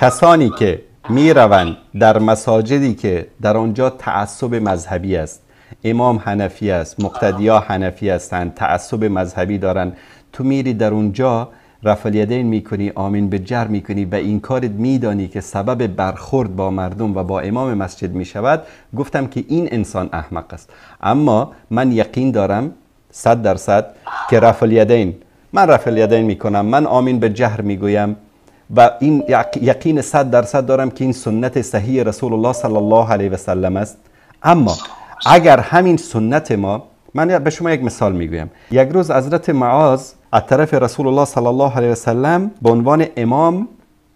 کسانی که میروند در مساجدی که در آنجا تعصب مذهبی است امام حنفی است مقتدیا حنفی هستند تعصب مذهبی دارند تو میری در اونجا رفع الیدین میکنی آمین به جر میکنی و این کارت میدانی که سبب برخورد با مردم و با امام مسجد میشود گفتم که این انسان احمق است اما من یقین دارم صد درصد که رفع من رفع الیدین میکنم من آمین به جهر میگویم و این یقین صد درصد دارم که این سنت صحیح رسول الله صلی الله علیه و سلم است اما اگر همین سنت ما من به شما یک مثال میگویم یک روز حضرت معاذ از طرف رسول الله صلی الله علیه و سلم به عنوان امام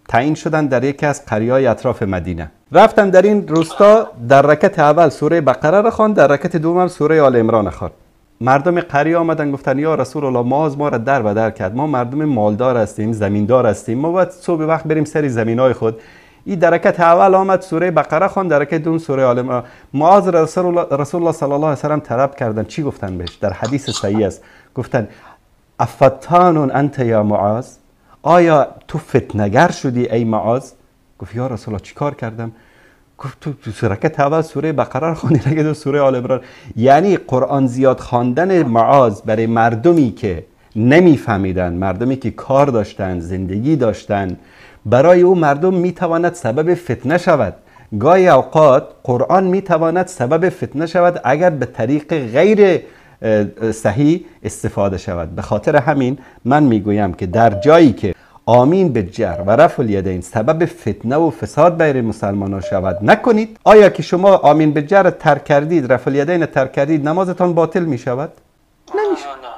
تعیین شدن در یکی از قریه اطراف مدینه رفتن در این روستا در رکت اول سوره بقره را خواند در رکت دوم سوره آل عمران خواند مردم قریه آمدن گفتن یا رسول الله ماز ما را در و در کرد ما مردم مالدار هستیم زمیندار هستیم ما باید صبح وقت بریم سری زمین های خود این درکت اول آمد سوره بقره خوان درکت دون سوره آل عالم معاذ رسول الله, رسول الله صلی الله علیه وسلم طلب کردن چی گفتن بهش در حدیث صحیح است گفتن افتانون انت یا معاذ آیا تو فتنگر شدی ای معاذ گفت یا رسول الله کار کردم گفت تو سوره که بقره رو خوندی نگه سوره آل عمران یعنی قرآن زیاد خواندن معاذ برای مردمی که نمیفهمیدن مردمی که کار داشتن زندگی داشتن برای او مردم میتواند سبب فتنه شود گاهی اوقات قرآن میتواند سبب فتنه شود اگر به طریق غیر صحیح استفاده شود به خاطر همین من میگویم که در جایی که آمین به جر و رفع الیدین سبب فتنه و فساد بین مسلمانان شود نکنید آیا که شما آمین به جر ترک کردید رفع الیدین ترک کردید نمازتان باطل می شود نمیشه